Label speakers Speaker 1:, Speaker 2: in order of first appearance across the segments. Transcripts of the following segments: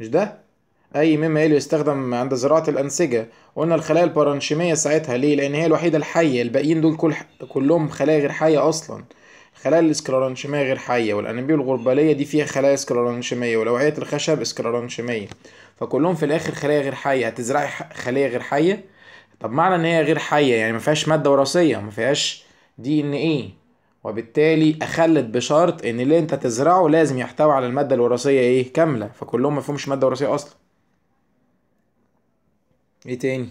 Speaker 1: مش ده؟ أي مما يلي يستخدم عند زراعة الأنسجة قلنا الخلايا البرانشيمية ساعتها ليه؟ لأن هي الوحيدة الحية الباقيين دول كل كلهم خلايا غير حية أصلا الخلايا الاسكلرانشيمية غير حية والأنابيب الغربالية دي فيها خلايا اسكلرانشيمية ولوعية الخشب اسكلرانشيمية فكلهم في الآخر خلايا غير حية هتزرعي خلية غير حية طب معنى إن هي غير حية يعني مفيهاش مادة وراثية مفيهاش دي إن إيه وبالتالي اخلت بشرط ان اللي انت تزرعه لازم يحتوي على الماده الوراثيه ايه كامله فكلهم ما فيهمش ماده وراثيه اصلا ايه تاني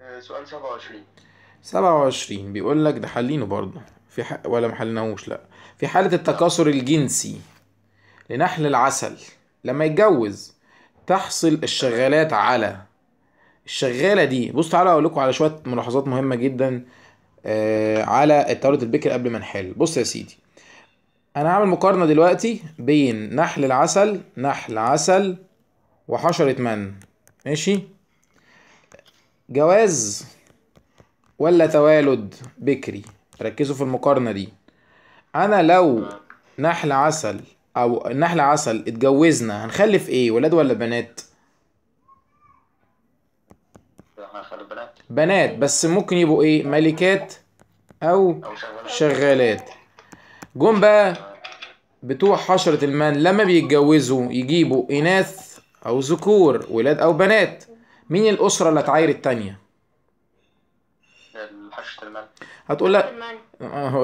Speaker 1: آه، سؤال 27 27 بيقول لك ده حلينه برضه في ح... ولا ما حلناهوش لا في حاله التكاثر الجنسي لنحل العسل لما يتجوز تحصل الشغالات على الشغاله دي بص تعالى اقول لكم على شويه ملاحظات مهمه جدا آه، على التوالد البكر قبل ما نحل بص يا سيدي انا هعمل مقارنه دلوقتي بين نحل العسل نحل عسل وحشره من ماشي جواز ولا توالد بكري ركزوا في المقارنه دي انا لو نحل عسل او نحل عسل اتجوزنا هنخلف ايه ولاد ولا بنات بنات بس ممكن يبقوا ايه ملكات او شغالات جم بقى بتوع حشرة المان لما بيتجوزوا يجيبوا اناث او ذكور ولاد او بنات مين الاسرة اللي هتعاير التانية حشرة هتقول لك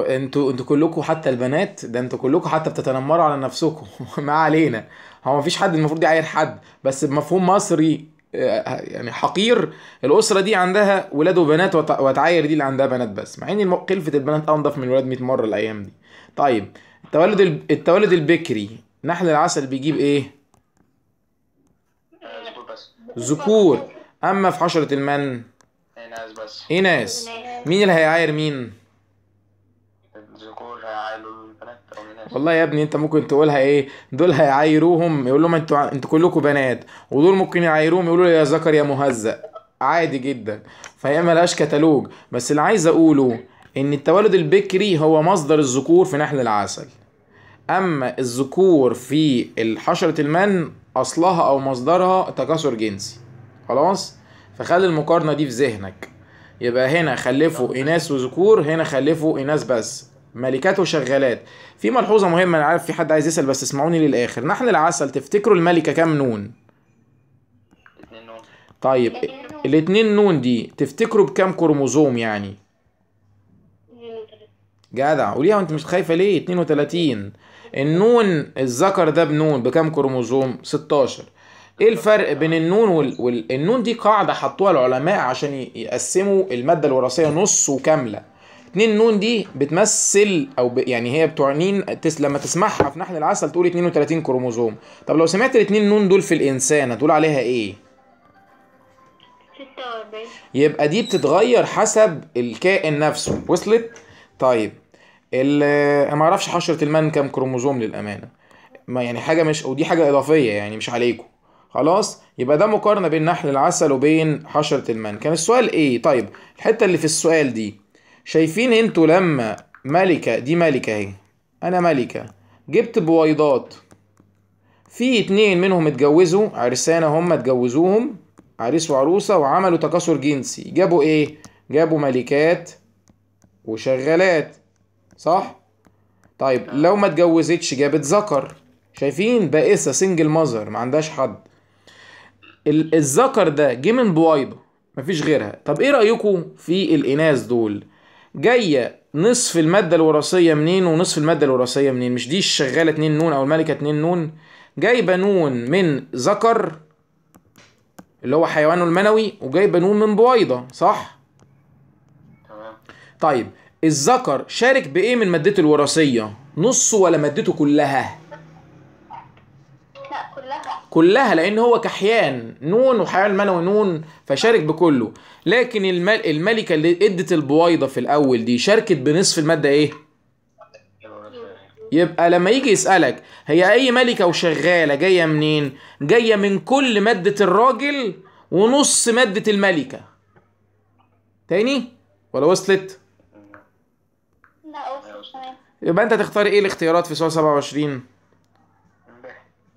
Speaker 1: انتوا انتوا كلكم حتى البنات ده انتوا كلكم حتى بتتنمروا على نفسكم ما علينا هو مفيش حد المفروض يعاير حد بس بمفهوم مصري يعني حقير الاسره دي عندها ولاد وبنات وتعاير دي اللي عندها بنات بس مع ان خلفه البنات انضف من الولاد 100 مره الايام دي طيب التولد التولد البكري نحل العسل بيجيب ايه ذكور اما في حشره المن اناث إيه، بس اناث إيه مين اللي هيعاير مين والله يا ابني انت ممكن تقولها ايه دول هيعايروهم يقول لهم انتوا انتوا كلكم بنات ودول ممكن يعايروهم يقولوا يا ذكر يا مهزأ عادي جدا فهي ملهاش كتالوج بس اللي عايز اقوله ان التولد البكري هو مصدر الذكور في نحل العسل اما الذكور في حشرة المن اصلها او مصدرها تكاثر جنسي خلاص فخلي المقارنة دي في ذهنك يبقى هنا خلفوا اناث وذكور هنا خلفوا اناث بس ملكاته شغالات في ملحوظه مهمه انا عارف في حد عايز يسال بس اسمعوني للاخر نحن العسل تفتكروا الملكه كام نون طيب الاتنين نون دي تفتكروا بكام كروموزوم يعني جدع قوليها وانت مش خايفه ليه 32 النون الذكر ده بنون بكام كروموزوم 16 ايه الفرق بين النون وال... وال... النون دي قاعده حطوها العلماء عشان يقسموا الماده الوراثيه نص وكامله 2 نون دي بتمثل او ب... يعني هي بتعنين تس... لما تسمعها في نحل العسل تقول 32 كروموزوم طب لو سمعت ال2 نون دول في الانسان هتقول عليها ايه 46 يبقى دي بتتغير حسب الكائن نفسه وصلت طيب ال... انا ما اعرفش حشره المن كام كروموزوم للامانه ما يعني حاجه مش ودي حاجه اضافيه يعني مش عليكم خلاص يبقى ده مقارنه بين نحل العسل وبين حشره المن كان السؤال ايه طيب الحته اللي في السؤال دي شايفين انتوا لما ملكة دي ملكة اهي انا ملكة جبت بويضات في اتنين منهم اتجوزوا عرسانة هم اتجوزوهم عريس وعروسة وعملوا تكاثر جنسي جابوا ايه؟ جابوا ملكات وشغالات صح؟ طيب آه. لو ما اتجوزتش جابت ذكر شايفين بائسة سنجل مذر ما عندهاش حد الذكر ده جه من بويضة مفيش غيرها طب ايه رأيكم في الإناث دول؟ جايه نصف الماده الوراثيه منين ونصف الماده الوراثيه منين مش دي الشغاله اتنين نون او الملكه اتنين نون جايبه نون من ذكر اللي هو حيوانه المنوي وجايبه نون من بويضه صح تمام طيب الذكر شارك بايه من مادته الوراثيه نصه ولا مادته كلها كلها لان هو كحيان نون وحيان المنوي نون فشارك بكله لكن الملكه اللي ادت البويضه في الاول دي شاركت بنصف الماده ايه يبقى لما يجي يسالك هي اي ملكه وشغاله جايه منين جايه من كل ماده الراجل ونص ماده الملكه تاني ولا وصلت لا وصلت يبقى انت تختار ايه الاختيارات في سؤال 27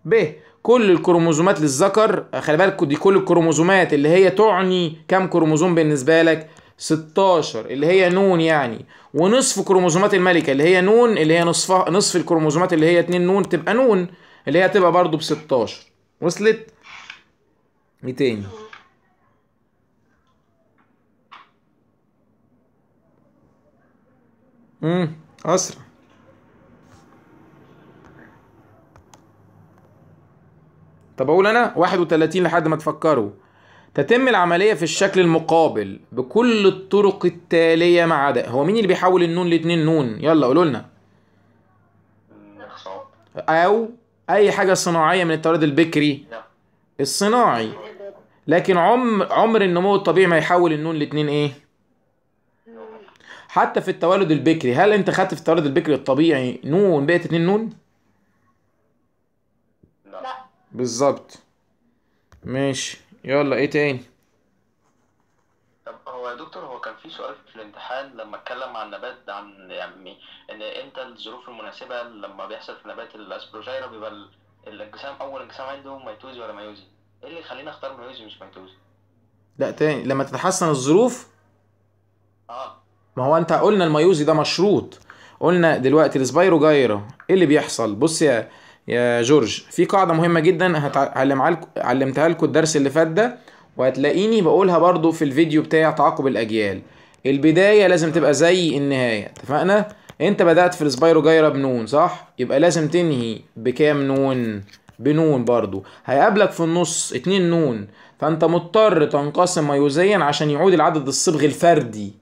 Speaker 1: ب كل الكروموزومات للذكر خلي بالك دي كل الكروموزومات اللي هي تعني كام كروموزوم بالنسبه لك 16 اللي هي نون يعني ونصف كروموزومات الملكه اللي هي نون اللي هي نصفها نصف الكروموزومات اللي هي 2 نون تبقى نون اللي هي هتبقى برضو ب 16 وصلت 200 امم اسرع طب اقول انا 31 لحد ما تفكروا تتم العملية في الشكل المقابل بكل الطرق التالية ما عدا هو مين اللي بيحول النون لاتنين نون يلا قولوا لنا او اي حاجة صناعية من التوريد البكري الصناعي لكن عمر عمر النمو الطبيعي ما يحول النون لاتنين ايه حتى في التوالد البكري هل انت خدت في التوالد البكري الطبيعي نون بقت اتنين نون بالظبط ماشي يلا ايه تاني طب هو يا دكتور هو كان في سؤال في الامتحان لما اتكلم عن النبات عن يعني ان امتى الظروف المناسبه لما بيحصل في نبات الاسبروجيرا بيبقى الانقسام اول انقسام عنده ميتوزي ولا ميوزي ايه اللي يخليني اختار ميوزي مش ميتوزي لا تاني لما تتحسن الظروف اه ما هو انت قلنا الميوزي ده مشروط قلنا دلوقتي السبايروجايرا ايه اللي بيحصل بص يا يا جورج في قاعدة مهمة جدا علمتها لكم الدرس اللي فات ده وهتلاقيني بقولها برضو في الفيديو بتاع تعاقب الأجيال البداية لازم تبقى زي النهاية اتفقنا؟ انت بدأت في السبايرو جايرة بنون صح؟ يبقى لازم تنهي بكام نون؟ بنون برضو هيقابلك في النص اتنين نون فانت مضطر تنقسم ميوزيا عشان يعود العدد الصبغ الفردي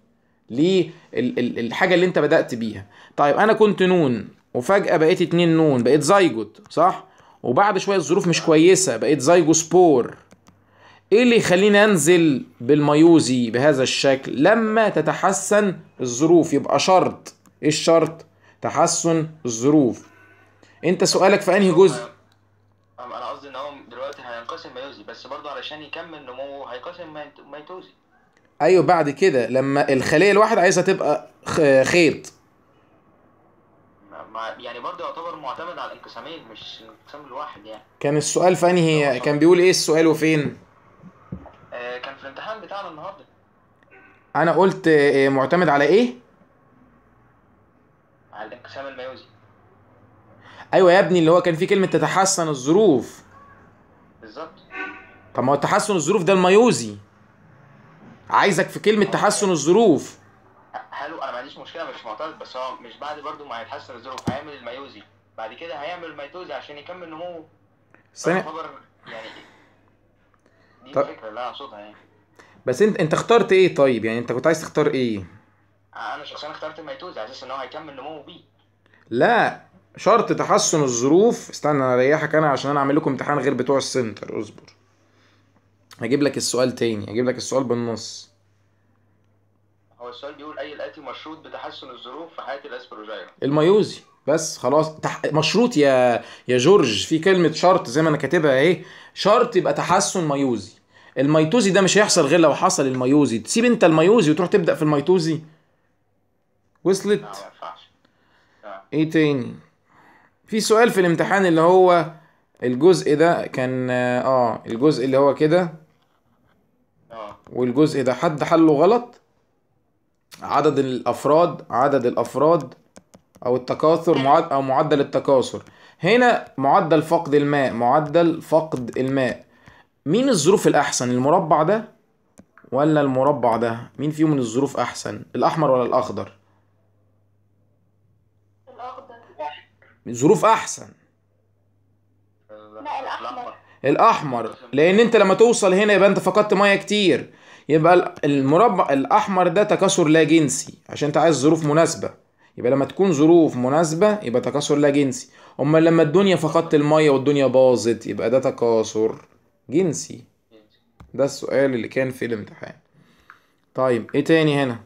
Speaker 1: للحاجة اللي انت بدأت بيها طيب انا كنت نون وفجأة بقيت اتنين نون بقيت زيجوت صح؟ وبعد شوية الظروف مش كويسة بقيت زيجوسبور ايه اللي يخليني انزل بالميوزي بهذا الشكل لما تتحسن الظروف يبقى شرط ايه الشرط تحسن الظروف انت سؤالك في انهي جزء انا قصدي ان هو دلوقتي هينقسم ميوزي بس برضه علشان يكمل نموه هينقسم ميتوزي ايوه بعد كده لما الخليه الواحد عايزها تبقى خيط يعني برضه يعتبر معتمد على الانقسامين مش الانقسام الواحد يعني كان السؤال في انهي كان بيقول ايه السؤال وفين؟ آه، كان في الامتحان بتاعنا النهارده انا قلت آه، معتمد على ايه؟ على الانقسام الميوزي ايوه يا ابني اللي هو كان فيه كلمه تتحسن الظروف بالظبط طب ما هو تحسن الظروف ده الميوزي عايزك في كلمه تحسن الظروف مشكله مش معترض بس هو مش بعد برضه ما هيتحسن الظروف هيعمل الميوزي بعد كده هيعمل الميتوزي عشان يكمل نموه سنة خبر يعني دي الفكره اللي اقصدها يعني بس انت انت اخترت ايه طيب يعني انت كنت عايز تختار ايه انا شخصيا اخترت الميتوز على اساس ان هو هيكمل نموه بيه لا شرط تحسن الظروف استنى انا اريحك انا عشان انا اعمل لكم امتحان غير بتوع السنتر اصبر هجيب لك السؤال تاني هجيب لك السؤال بالنص هو السؤال بيقول اي الاتي مشروط بتحسن الظروف في حياه الاسبروجايرا المايوزي بس خلاص تح... مشروط يا يا جورج في كلمه شرط زي ما انا كاتبها اهي شرط يبقى تحسن مايوزي الميتوزي ده مش هيحصل غير لو حصل الميوزي تسيب انت الميوزي وتروح تبدا في الميتوزي وصلت ايه تاني في سؤال في الامتحان اللي هو الجزء ده كان اه الجزء اللي هو كده آه. والجزء ده حد حله غلط عدد الافراد عدد الافراد او التكاثر معد او معدل التكاثر هنا معدل فقد الماء معدل فقد الماء مين الظروف الاحسن المربع ده ولا المربع ده مين فيهم من الظروف احسن الاحمر ولا الاخضر الاخضر ظروف احسن لا الاحمر الاحمر لان انت لما توصل هنا يبقى انت فقدت ميه كتير يبقى المربع الاحمر ده تكاثر لا جنسي عشان انت عايز ظروف مناسبه يبقى لما تكون ظروف مناسبه يبقى تكاثر لا جنسي اما لما الدنيا فقدت الميه والدنيا باظت يبقى ده تكاثر جنسي ده السؤال اللي كان في الامتحان طيب ايه تاني هنا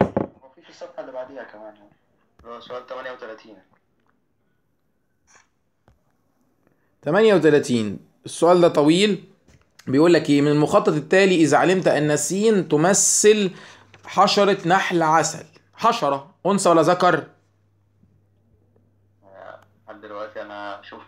Speaker 1: آه، الصفحه اللي بعديها كمان هو سؤال 38 38 السؤال ده طويل بيقول لك ايه من المخطط التالي اذا علمت ان س تمثل حشرة نحل عسل حشرة انثى ولا ذكر لحد دلوقتي انا اشوف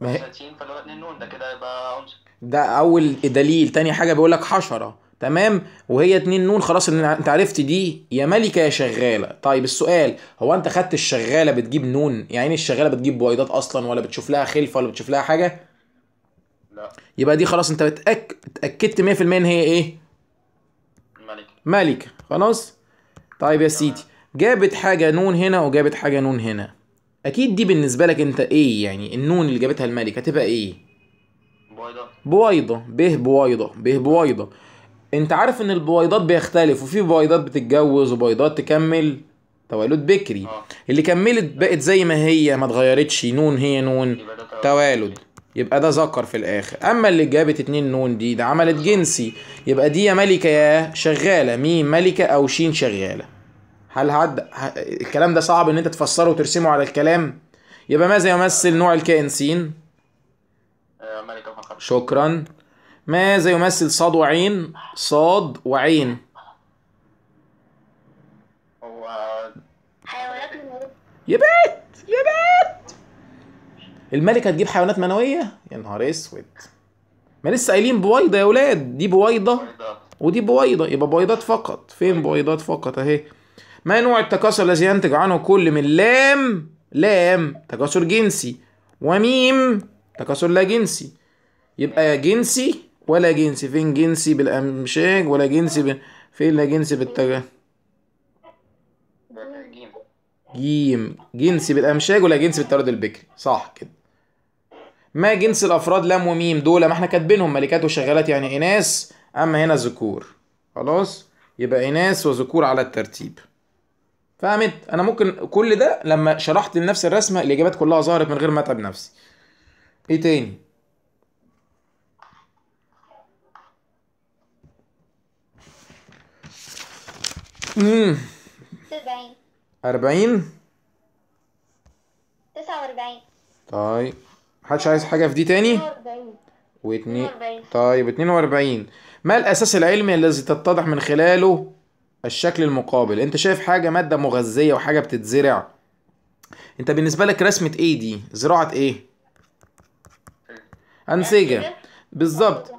Speaker 1: ما هي فاللي هو النون ده كده يبقى انثى ده اول دليل تاني حاجة بيقول لك حشرة تمام وهي اتنين نون خلاص انت عرفت دي يا ملكه يا شغاله طيب السؤال هو انت خدت الشغاله بتجيب نون يعني إيه الشغاله بتجيب بويضات اصلا ولا بتشوف لها خلفه ولا بتشوف لها حاجه يبقى دي خلاص انت اتاكدت اتاكدت 100% ان هي ايه ملكه ملكه خلاص طيب يا سيدي جابت حاجه نون هنا وجابت حاجه نون هنا اكيد دي بالنسبه لك انت ايه يعني النون اللي جابتها الملكه هتبقى ايه بويضه بويضه ب بويضه ب بويضه انت عارف ان البويضات بيختلف وفي بويضات بتتجوز وبويضات تكمل توالد بكري أوه. اللي كملت بقت زي ما هي ما اتغيرتش نون هي نون توالد يبقى ده ذكر في الاخر اما اللي جابت اتنين نون دي ده عملت جنسي يبقى دي يا ملكه يا شغاله ميم ملكه او شين شغاله هل ه... الكلام ده صعب ان انت تفسره وترسمه على الكلام يبقى ماذا يمثل نوع الكائن سين آه، شكرا ماذا يمثل صاد وعين صاد وعين يا يا بيت الملكه تجيب حيوانات منويه يا نهار اسود ما لسه قايلين بويضه يا ولاد دي بويضه ودي بويضه يبقى بويضات فقط فين بويضات فقط اهي ما نوع التكاثر الذي ينتج عنه كل من لام لام تكاثر جنسي وميم تكاثر لا جنسي يبقى جنسي ولا جنسي فين جنسي بالامشاج ولا جنسي ب... فين لا جنسي بالتج جيم جنسي بالامشاج ولا جنسي بالتردد البكري صح كده ما جنس الافراد لام وميم دول ما احنا كاتبينهم ملكات وشغالات يعني اناث اما هنا ذكور خلاص يبقى اناث وذكور على الترتيب فهمت انا ممكن كل ده لما شرحت لنفسي الرسمه الاجابات كلها ظهرت من غير ما اتعب نفسي ايه تاني امم 40 40 49 طيب محدش عايز حاجة في دي تاني؟ 42 طيب 42 ما الأساس العلمي الذي تتضح من خلاله الشكل المقابل؟ أنت شايف حاجة مادة مغذية وحاجة بتتزرع أنت بالنسبة لك رسمة إيه دي؟ زراعة إيه؟ أنسجة يعني بالظبط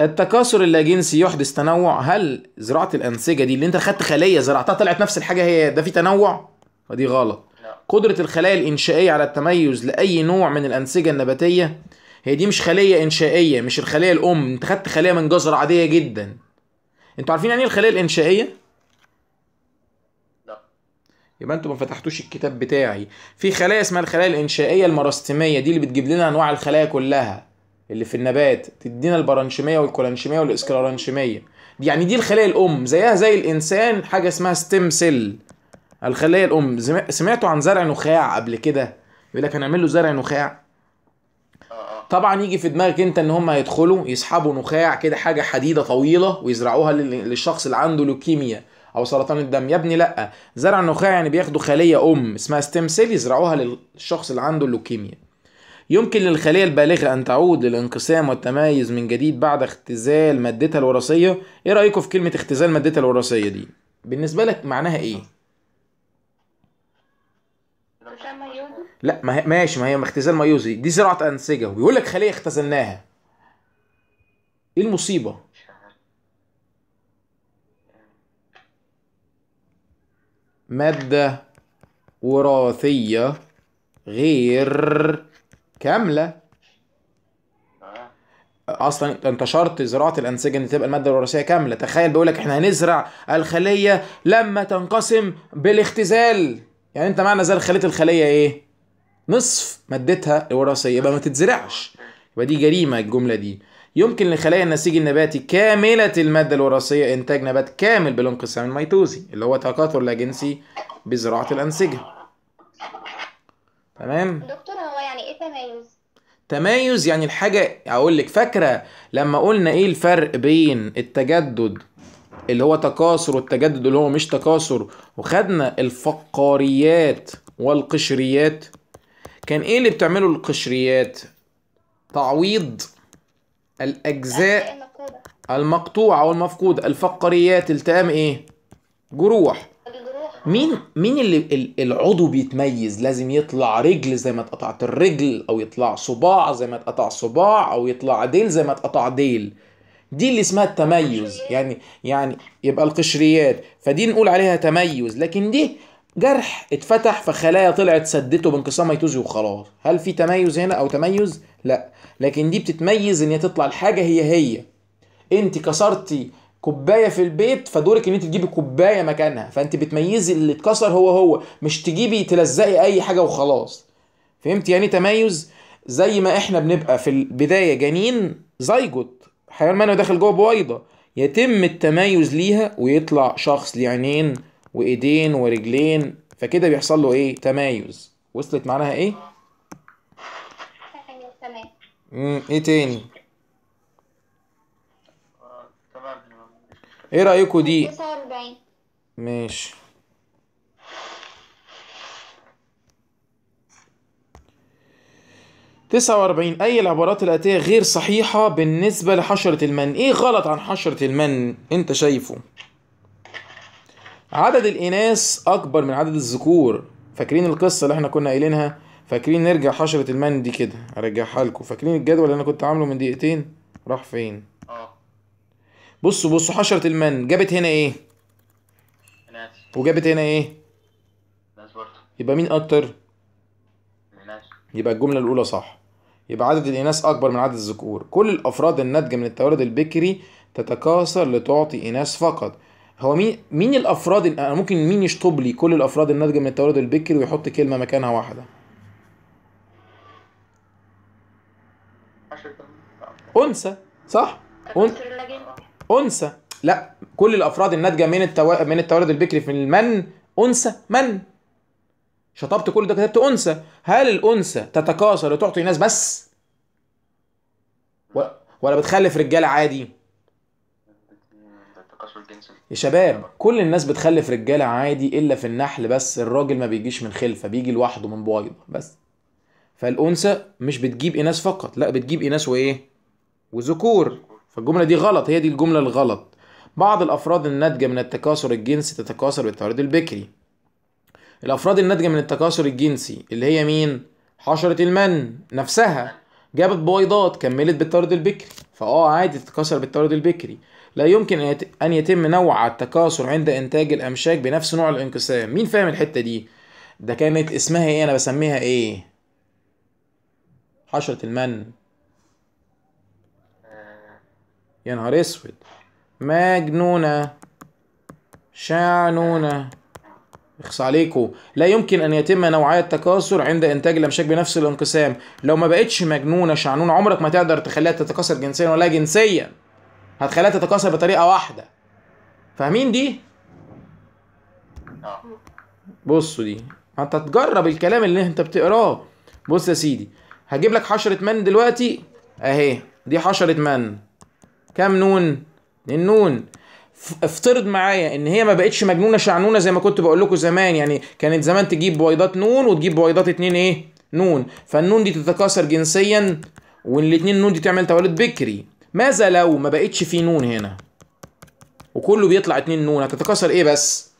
Speaker 1: التكاثر اللاجنسي يحدث تنوع هل زراعة الأنسجة دي اللي أنت خدت خلية زرعتها طلعت نفس الحاجة هي ده في تنوع؟ ودي غلط قدرة الخلايا الإنشائية على التميز لأي نوع من الأنسجة النباتية هي دي مش خلية إنشائية مش الخلية الأم أنت خدت خلية من جزرة عادية جدا أنتوا عارفين يعني إيه الخلية الإنشائية؟ لا يبقى أنتوا ما فتحتوش الكتاب بتاعي في خلايا اسمها الخلايا الإنشائية المراستمية دي اللي بتجيب لنا أنواع الخلايا كلها اللي في النبات تدينا البرانشيمية والكولانشيمية والإسكلارانشيمية يعني دي الخلايا الأم زيها زي الإنسان حاجة اسمها ستيم سيل الخلية الأم سمعتوا عن زرع نخاع قبل كده يقول لك هنعمل له زرع نخاع طبعا يجي في دماغك انت ان هم هيدخلوا يسحبوا نخاع كده حاجه حديده طويله ويزرعوها للشخص اللي عنده لوكيميا او سرطان الدم يا ابني لا زرع النخاع يعني بياخدوا خليه ام اسمها ستيم سيل يزرعوها للشخص اللي عنده اللوكيميا يمكن للخلية البالغة أن تعود للانقسام والتمايز من جديد بعد اختزال مادتها الوراثية إيه رأيكم في كلمة اختزال مادتها الوراثية دي؟ بالنسبة لك معناها إيه؟ لا ما هي ماشي ما هي اختزال ميوزي دي زراعه انسجه وبيقول لك خليه اختزلناها ايه المصيبه ماده وراثيه غير كامله اصلا انت شرط زراعه الانسجه ان تبقى الماده الوراثيه كامله تخيل بيقول لك احنا هنزرع الخليه لما تنقسم بالاختزال يعني انت معنى ذلك خليه الخليه ايه نصف مادتها الوراثيه يبقى ما تتزرعش يبقى دي جريمه الجمله دي يمكن لخلايا النسيج النباتي كاملة المادة الوراثية إنتاج نبات كامل بالانقسام الميتوزي اللي هو تكاثر لا جنسي بزراعة الأنسجة. تمام؟ دكتور هو يعني إيه تمايز؟ تمايز يعني الحاجة أقول لك فاكرة لما قلنا إيه الفرق بين التجدد اللي هو تكاثر والتجدد اللي هو مش تكاثر وخدنا الفقاريات والقشريات كان ايه اللي بتعمله القشريات تعويض الاجزاء المقطوعه والمفقوده الفقاريات التئام ايه جروح مين مين اللي العضو بيتميز لازم يطلع رجل زي ما اتقطعت الرجل او يطلع صباع زي ما اتقطع صباع او يطلع ديل زي ما اتقطع ديل دي اللي اسمها التميز يعني يعني يبقى القشريات فدي نقول عليها تميز لكن دي جرح اتفتح فخلايا طلعت سدته بانقسام ميتوزي وخلاص هل في تميز هنا او تميز لا لكن دي بتتميز ان هي تطلع الحاجه هي هي انت كسرتي كوبايه في البيت فدورك ان انت تجيبي كوبايه مكانها فانت بتميزي اللي اتكسر هو هو مش تجيبي تلزقي اي حاجه وخلاص فهمت يعني تميز زي ما احنا بنبقى في البدايه جنين زيجوت الحيوان منوي داخل جوه بويضه يتم التميز ليها ويطلع شخص ليه عينين وايدين ورجلين فكده بيحصل له ايه تميز وصلت معناها ايه تمام امم ايه تاني آه، ايه رايكم دي 49 ماشي 49 أي العبارات الآتية غير صحيحة بالنسبة لحشرة المن إيه غلط عن حشرة المن أنت شايفه عدد الإناث أكبر من عدد الذكور فاكرين القصة اللي احنا كنا قايلينها فاكرين نرجع حشرة المن دي كده أرجعها لكم فاكرين الجدول اللي أنا كنت عامله من دقيقتين راح فين آه. بصوا بصوا حشرة المن جابت هنا إيه وجابت هنا إيه برضه. يبقى مين أكتر يبقى الجملة الأولى صح يبقى عدد الإناث أكبر من عدد الذكور كل الأفراد الناتجة من التوارد البكري تتكاثر لتعطي إناث فقط هو مين مين الأفراد ممكن مين يشطب لي كل الأفراد الناتجة من التوارد البكري ويحط كلمة مكانها واحدة أنثى صح؟ أنثى لا كل الأفراد الناتجة من التو... من التوارد البكري في المن أنثى من شطبت كل ده كتبت انثى هل الانثى تتكاثر وتعطي ناس بس ولا بتخلف رجاله عادي يا شباب كل الناس بتخلف رجاله عادي الا في النحل بس الراجل ما بيجيش من خلفه بيجي لوحده من بويضه بس فالانثى مش بتجيب اناث فقط لا بتجيب اناث وايه وذكور فالجمله دي غلط هي دي الجمله الغلط بعض الافراد الناتجه من التكاثر الجنسي تتكاثر بالتولد البكري الأفراد الناتجة من التكاثر الجنسي اللي هي مين؟ حشرة المن نفسها جابت بويضات كملت بالطرد البكري فأه عادي تتكاثر بالطرد البكري لا يمكن أن يتم نوع التكاثر عند إنتاج الأمشاك بنفس نوع الانقسام مين فاهم الحتة دي؟ ده كانت اسمها ايه أنا بسميها ايه؟ حشرة المن يا نهار اسود مجنونة شعنونة يخص عليكم لا يمكن ان يتم نوعية التكاثر عند انتاج الامشاك بنفس الانقسام لو ما بقتش مجنونة شعنونة عمرك ما تقدر تخليها تتكاثر جنسيا ولا جنسيا هتخليها تتكاثر بطريقة واحدة فاهمين دي؟ آه. بصوا دي انت تجرب الكلام اللي انت بتقراه بص يا سيدي هجيب لك حشرة من دلوقتي اهي دي حشرة من كام نون؟ النون افترض معايا ان هي ما بقتش مجنونه شعنونه زي ما كنت بقول لكم زمان يعني كانت زمان تجيب بويضات نون وتجيب بويضات اتنين ايه نون فالنون دي تتكاثر جنسيا والاتنين نون دي تعمل توالد بكري ماذا لو ما بقتش في نون هنا وكله بيطلع اتنين نون هتتكاثر ايه بس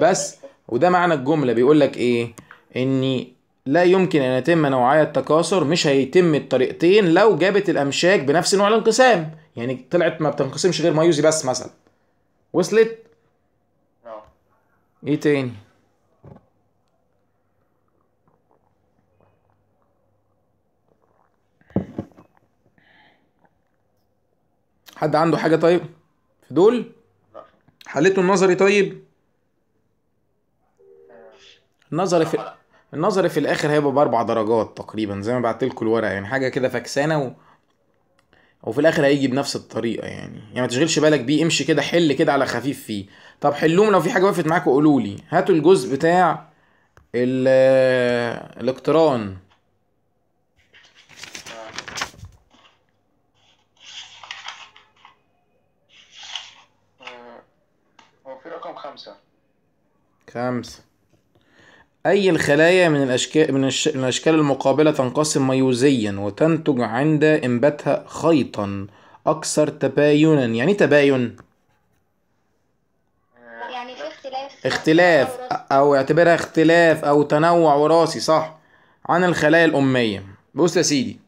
Speaker 1: بس وده معنى الجمله بيقول لك ايه اني لا يمكن ان يتم نوعية التكاثر مش هيتم الطريقتين لو جابت الامشاج بنفس نوع الانقسام يعني طلعت ما بتنقسمش غير مايوزي بس مثلا وصلت اه ايه تاني حد عنده حاجه طيب في دول لا النظري طيب النظري في النظري في الاخر هيبقى باربع درجات تقريبا زي ما بعت لكم الورقه يعني حاجه كده فكسانه و... وفي الاخر هيجي بنفس الطريقه يعني يعني ما تشغلش بالك بيه امشي كده حل كده على خفيف فيه طب حلوهم لو في حاجه وقفت معاك قولوا لي هاتوا الجزء بتاع الاقتران آه، هو في رقم خمسة خمسة أي الخلايا من الأشكال من, الش... من الأشكال المقابلة تنقسم ميوزيا وتنتج عند إنباتها خيطا أكثر تباينا يعني إيه تباين يعني اختلاف اختلاف أو اعتبرها اختلاف أو تنوع وراثي صح عن الخلايا الأمية بص يا سيدي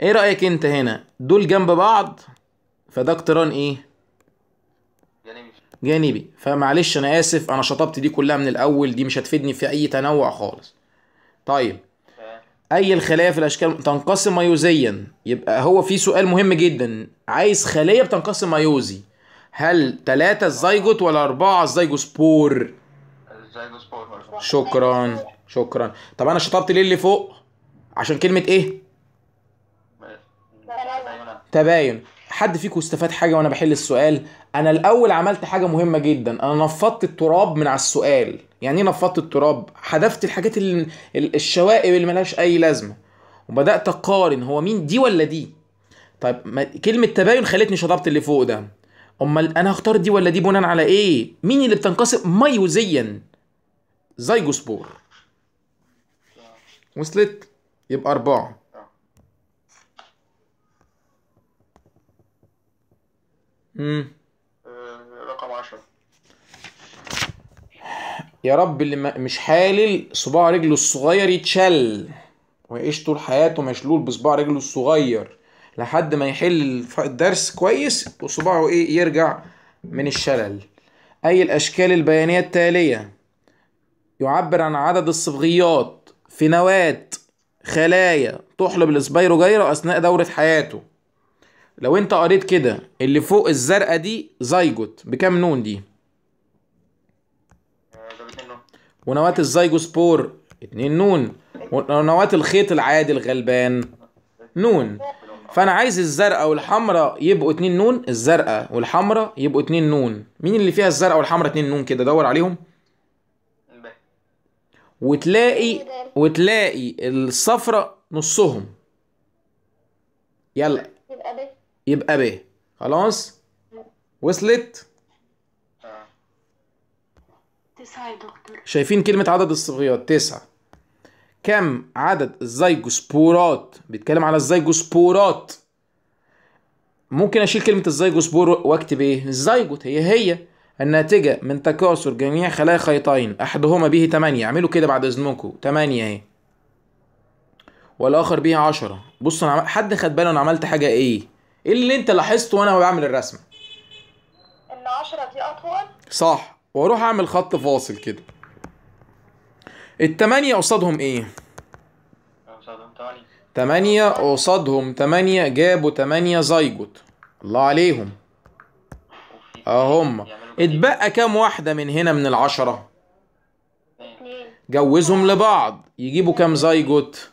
Speaker 1: إيه رأيك أنت هنا دول جنب بعض فده اقتران إيه جانبي فمعلش انا اسف انا شطبت دي كلها من الاول دي مش هتفيدني في اي تنوع خالص طيب اي الخلايا في الاشكال تنقسم ميوزيا يبقى هو في سؤال مهم جدا عايز خليه بتنقسم ميوزي هل ثلاثة الزيجوت ولا أربعة الزيجوسبور؟ الزيجوسبور شكرا شكرا طب أنا شطبت ليه اللي فوق؟ عشان كلمة إيه؟ تباين حد فيكم استفاد حاجه وانا بحل السؤال انا الاول عملت حاجه مهمه جدا انا نفضت التراب من على السؤال يعني ايه نفضت التراب حذفت الحاجات اللي الشوائب اللي ملهاش اي لازمه وبدات اقارن هو مين دي ولا دي طيب ما كلمه تباين خلتني شطبت اللي فوق ده امال انا هختار دي ولا دي بناء على ايه مين اللي بتنقسم ميوزيا زيجوسبور وصلت يبقى اربعه آه، رقم 10 يا رب اللي مش حالل صباع رجله الصغير يتشل ويعيش طول حياته مشلول بصباع رجله الصغير لحد ما يحل الدرس كويس وصباعه ايه يرجع من الشلل اي الاشكال البيانيه التاليه يعبر عن عدد الصبغيات في نواه خلايا تحلب السبيروجيرا اثناء دوره حياته لو انت قريت كده اللي فوق الزرقاء دي زيجوت بكام نون دي ونواة الزيجوسبور اتنين نون ونواة الخيط العادي الغلبان نون فانا عايز الزرقاء والحمراء يبقوا اتنين نون الزرقاء والحمراء يبقوا اتنين نون مين اللي فيها الزرقاء والحمراء اتنين نون كده دور عليهم وتلاقي وتلاقي الصفراء نصهم يلا يبقى يبقى ب خلاص وصلت تسعة يا دكتور شايفين كلمة عدد الصبغيات تسعة كم عدد الزيجوسبورات بيتكلم على الزيجوسبورات ممكن اشيل كلمة الزيجوسبور واكتب ايه الزيجوت هي هي الناتجة من تكاثر جميع خلايا خيطين احدهما به 8 اعملوا كده بعد اذنكم 8 اهي والاخر به 10 بصوا انا حد خد باله انا عملت حاجة ايه ايه اللي انت لاحظته وانا بعمل الرسمه ان 10 دي اطول صح واروح اعمل خط فاصل كده الثمانيه قصادهم ايه قصادهم 8 8 قصادهم 8 جابوا 8 زيجوت الله عليهم اهم آه، اتبقى كام واحده من هنا من العشرة جوزهم لبعض يجيبوا كام زيجوت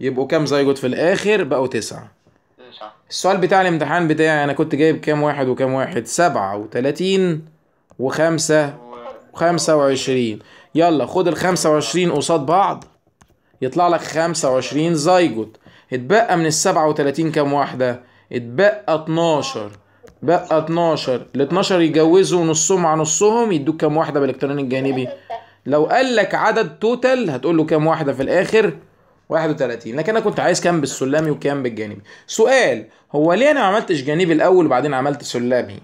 Speaker 1: يبقوا كام زيجوت في الاخر بقوا تسعة السؤال بتاع الامتحان بتاعي انا كنت جايب كام واحد وكام واحد؟ 37 و5 و25 يلا خد ال 25 قصاد بعض يطلع لك 25 زيجوت اتبقى من ال 37 كام واحده؟ اتبقى 12 بقى 12 ال 12 يجوزوا نصهم على نصهم يدوك كام واحده بالالكترون الجانبي؟ لو قال لك عدد توتال هتقول له كام واحده في الاخر؟ 31 لكن انا كنت عايز كام بالسلمي وكام بالجانبي سؤال هو ليه انا ما عملتش جانبي الاول وبعدين عملت سلمي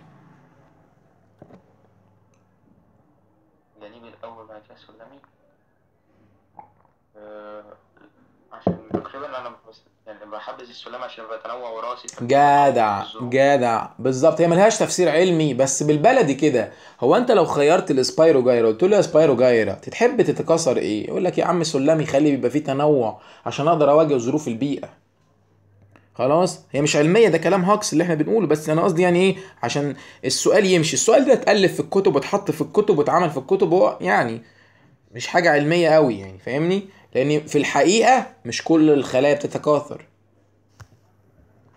Speaker 1: بحبذ السلم عشان بتنوع وراسي جدع جدع بالظبط هي ملهاش تفسير علمي بس بالبلدي كده هو انت لو خيرت الاسبايرو جايرا قلت له يا سبايرو جايرا تتحب تتكسر ايه يقول لك يا عم سلمي خلي بيبقى فيه تنوع عشان اقدر اواجه ظروف البيئه خلاص هي مش علميه ده كلام هاكس اللي احنا بنقوله بس انا قصدي يعني ايه عشان السؤال يمشي السؤال ده اتالف في الكتب واتحط في الكتب واتعمل في الكتب هو يعني مش حاجه علميه قوي يعني فاهمني لان في الحقيقه مش كل الخلايا بتتكاثر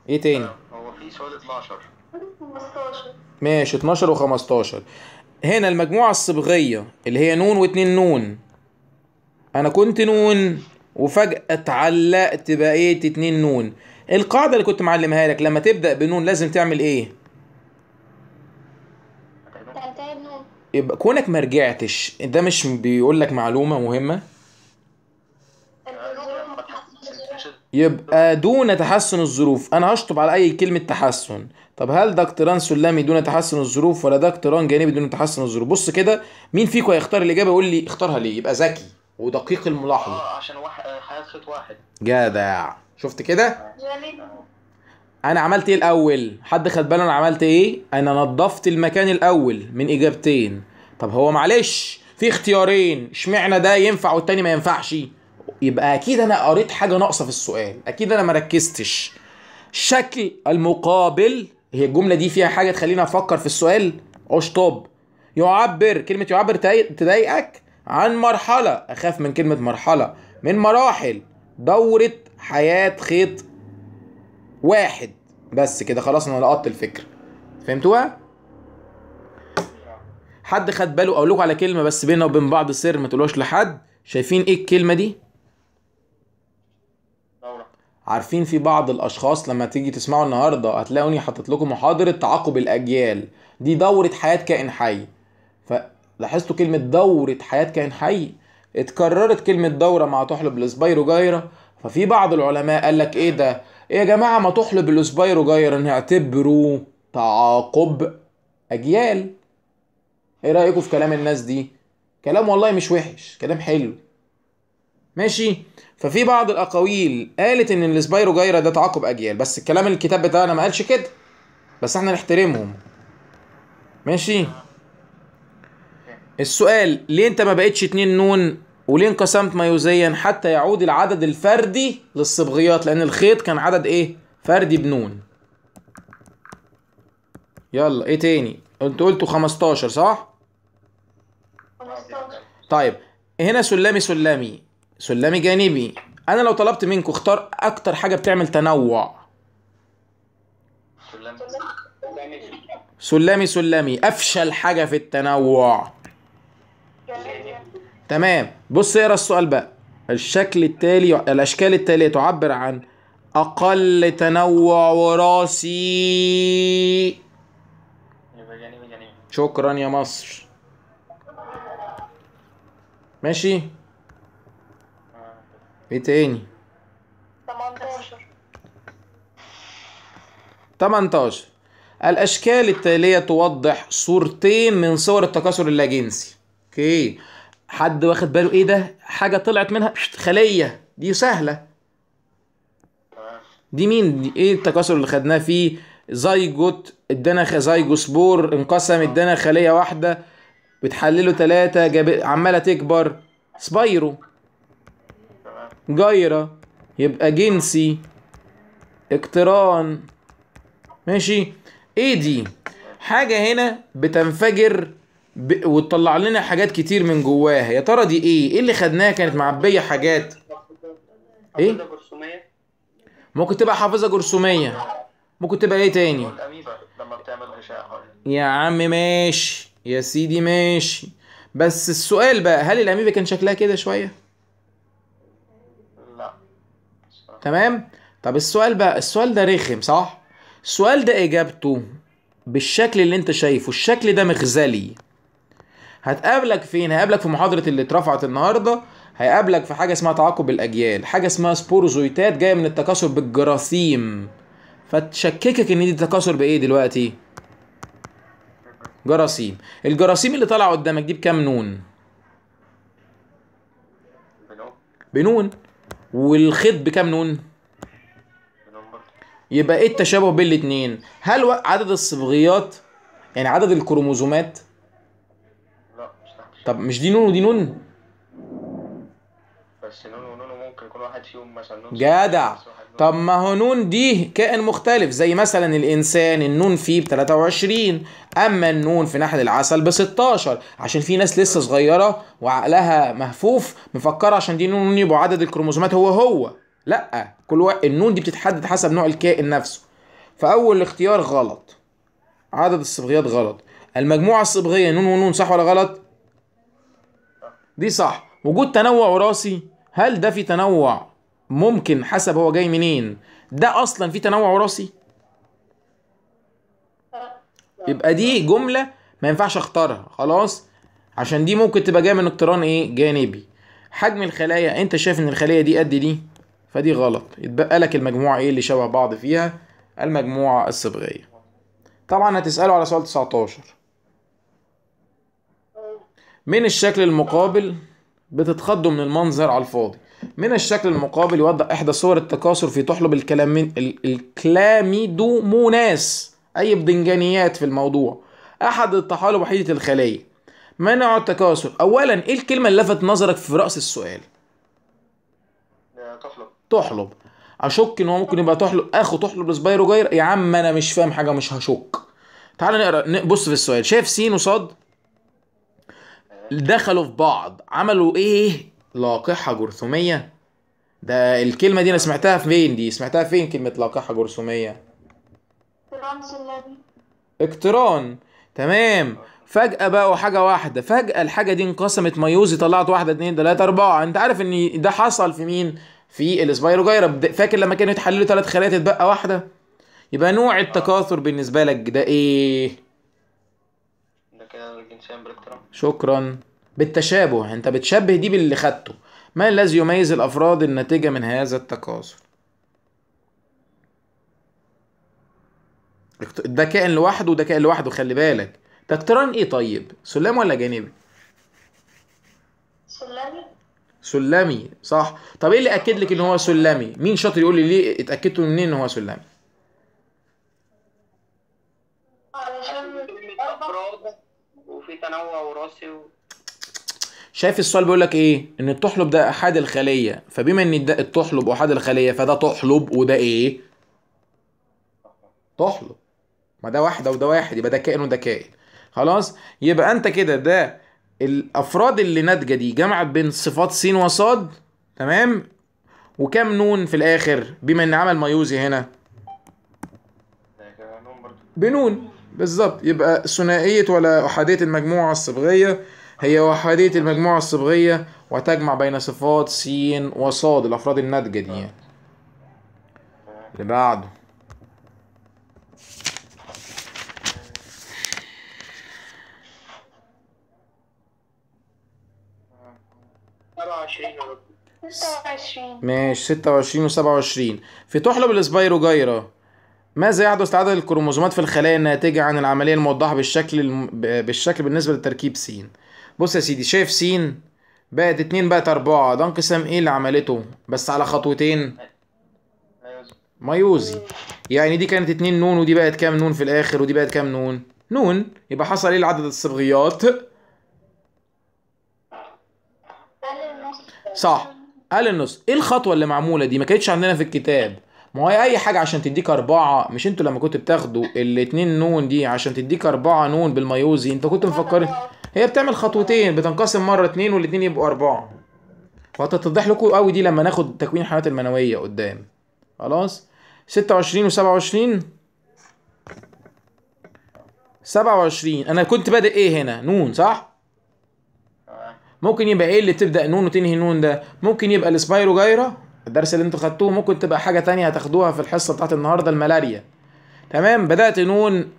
Speaker 1: ايه تاني؟ آه، هو في سؤال 12 15 ماشي 12 و15 هنا المجموعة الصبغية اللي هي نون واتنين نون انا كنت نون وفجأة اتعلقت بقيت اتنين نون إيه القاعدة اللي كنت معلمها لك لما تبدأ بنون لازم تعمل ايه؟ يبقى كونك ما رجعتش ده مش بيقول لك معلومة مهمة يبقى دون تحسن الظروف انا هشطب على اي كلمه تحسن طب هل ده اقتران سلمي دون تحسن الظروف ولا ده اقتران جانبي دون تحسن الظروف بص كده مين فيكم هيختار الاجابه يقول لي اختارها ليه يبقى ذكي ودقيق الملاحظه اه عشان واحد آه، حياه واحد جدع شفت كده يعني انا عملت ايه الاول حد خد باله انا عملت ايه انا نظفت المكان الاول من اجابتين طب هو معلش في اختيارين اشمعنى ده ينفع والتاني ما ينفعش يبقى اكيد انا قريت حاجه ناقصه في السؤال اكيد انا ما ركزتش شكل المقابل هي الجمله دي فيها حاجه تخلينا افكر في السؤال اشطب يعبر كلمه يعبر تضايقك عن مرحله اخاف من كلمه مرحله من مراحل دوره حياه خيط واحد بس كده خلاص انا لقطت الفكره فهمتوها حد خد باله اقول لكم على كلمه بس بينا وبين بعض سر ما تقولوش لحد شايفين ايه الكلمه دي عارفين في بعض الاشخاص لما تيجي تسمعوا النهارده هتلاقوني حاطط لكم محاضره تعاقب الاجيال دي دوره حياه كائن حي فلاحظتوا كلمه دوره حياه كائن حي اتكررت كلمه دوره مع تحلب جايره ففي بعض العلماء قال لك ايه ده ايه يا جماعه ما تحلب جايره نعتبره تعاقب اجيال ايه رايكم في كلام الناس دي كلام والله مش وحش كلام حلو ماشي ففي بعض الاقاويل قالت ان السبايرو جايرا ده تعاقب اجيال بس الكلام الكتاب بتاعنا ما قالش كده بس احنا نحترمهم ماشي السؤال ليه انت ما بقتش اتنين نون وليه انقسمت ميوزيا حتى يعود العدد الفردي للصبغيات لان الخيط كان عدد ايه فردي بنون يلا ايه تاني انت قلتوا 15 صح 15 طيب هنا سلمي سلمي سلمي جانبي انا لو طلبت منكم اختار اكتر حاجه بتعمل تنوع سلمي سلمي سلمي افشل حاجه في التنوع تمام بص اقرا السؤال بقى الشكل التالي الاشكال التاليه تعبر عن اقل تنوع وراثي شكرا يا مصر ماشي ايه تاني 18 18 الاشكال التاليه توضح صورتين من صور التكاثر اللاجنسي اوكي حد واخد باله ايه ده حاجه طلعت منها خليه دي سهله دي مين دي ايه التكاثر اللي خدناه فيه زيجوت ادانا زيجوسبور انقسم ادانا خليه واحده بتحلله ثلاثة عماله تكبر سبايرو جايرة يبقى جنسي اقتران ماشي ايه دي حاجة هنا بتنفجر ب... وتطلع لنا حاجات كتير من جواها يا ترى دي ايه ايه اللي خدناها كانت معبية حاجات ايه ممكن تبقى حافظة جرثومية ممكن تبقى ايه تاني يا عم ماشي يا سيدي ماشي بس السؤال بقى هل الاميبا كان شكلها كده شويه تمام طب السؤال بقى السؤال ده رخم صح السؤال ده اجابته بالشكل اللي انت شايفه الشكل ده مخزلي هتقابلك فين هيقابلك في محاضره اللي اترفعت النهارده هيقابلك في حاجه اسمها تعاقب الاجيال حاجه اسمها سبوروزويتات جايه من التكاثر بالجراثيم فتشككك ان دي تكاثر بايه دلوقتي جراثيم الجراثيم اللي طالعه قدامك دي بكام نون بنون والخيط بكام نون يبقى ايه التشابه بين الاثنين هل عدد الصبغيات يعني عدد الكروموزومات لا مش طب مش دي نون ودي نون بس نون ونون واحد فيهم مثلا نون جدع طب ما هو نون دي كائن مختلف زي مثلا الانسان النون فيه ب 23 اما النون في ناحيه العسل ب 16 عشان في ناس لسه صغيره وعقلها مهفوف مفكره عشان دي نون يبقى عدد الكروموزومات هو هو لا كل واحد النون دي بتتحدد حسب نوع الكائن نفسه فاول اختيار غلط عدد الصبغيات غلط المجموعه الصبغيه نون ونون صح ولا غلط دي صح وجود تنوع وراثي هل ده في تنوع ممكن حسب هو جاي منين ده اصلا في تنوع وراثي يبقى دي جمله ما ينفعش اختارها خلاص عشان دي ممكن تبقى جايه من اقتران ايه جانبي حجم الخلايا انت شايف ان الخليه دي قد دي فدي غلط يتبقى لك المجموعه ايه اللي شبه بعض فيها المجموعه الصبغيه طبعا هتساله على سؤال 19 من الشكل المقابل بتتخضوا من المنظر على الفاضي من الشكل المقابل يوضح احدى صور التكاثر في تحلب الكلامين الكلاميدوموناس اي بدنجانيات في الموضوع احد الطحالب وحيده الخليه منع التكاثر اولا ايه الكلمه اللي لفت نظرك في راس السؤال تحلب تحلب اشك ان هو ممكن يبقى تحلب اخو تحلب سبايرو جاير يا عم انا مش فاهم حاجه مش هشك تعال نقرا بص في السؤال شايف سين وصاد دخلوا في بعض عملوا ايه لاقحه جرثوميه ده الكلمه دي انا سمعتها فين دي سمعتها فين كلمه لاقحه جرثوميه اقتران تمام فجأة بقوا حاجة واحدة فجأة الحاجة دي انقسمت ميوزي طلعت واحدة اتنين تلاتة أربعة أنت عارف إن ده حصل في مين؟ في جايرا فاكر لما كانوا يتحللوا ثلاث خلايا تتبقى واحدة؟ يبقى نوع التكاثر بالنسبة لك ده إيه؟ ده شكرا بالتشابه انت بتشبه دي باللي خدته ما الذي يميز الافراد الناتجه من هذا التكاثر ده كائن لوحده وده كائن لوحده خلي بالك ده اقتران ايه طيب سلم ولا جانبي سلمي سلمي صح طب ايه اللي اكد لك ان هو سلمي مين شاطر يقول لي ليه اتاكدتوا منين ان هو سلمي تنوع وراثي و... شايف السؤال بيقول لك ايه ان الطحلب ده احاد الخليه فبما ان ده احاد الخليه فده طحلب وده ايه طحلب. ما ده واحده وده واحد يبقى ده كائن وده كائن خلاص يبقى انت كده ده الافراد اللي ناتجه دي جمعت بين صفات س وصاد تمام وكام نون في الاخر بما ان عمل مايوزي هنا بنون بالظبط يبقى ثنائية ولا أحادية المجموعة الصبغية هي أحادية المجموعة الصبغية وتجمع بين صفات س وص الأفراد الناتجة دي يعني اللي بعده ماشي 26 و 27 في تحلب الاسبيروجايرا ماذا يحدث لعدد الكروموزومات في الخلايا الناتجة عن العملية الموضحة بالشكل الم... بالشكل بالنسبة لتركيب س بص يا سيدي شايف س بقت اتنين بقت أربعة ده انقسام ايه اللي عملته بس على خطوتين مايوزي يعني دي كانت اتنين نون ودي بقت كام نون في الآخر ودي بقت كام نون نون يبقى حصل ايه لعدد الصبغيات صح قال النص ايه الخطوة اللي معمولة دي ما كانتش عندنا في الكتاب ما هي اي حاجه عشان تديك اربعه مش انتوا لما كنتوا بتاخدوا الاتنين نون دي عشان تديك اربعه نون بالمايوزي انت كنت مفكر هي بتعمل خطوتين بتنقسم مره اتنين والاتنين يبقوا اربعه فهتتضح لكم قوي دي لما ناخد تكوين الحيوانات المنويه قدام خلاص 26 و27 27 انا كنت بادئ ايه هنا نون صح ممكن يبقى ايه اللي تبدا نون وتنهي نون ده ممكن يبقى السبايرو جايره الدرس اللي انتوا خدتوه ممكن تبقى حاجه تانية هتاخدوها في الحصه بتاعت النهارده الملاريا تمام بدات نون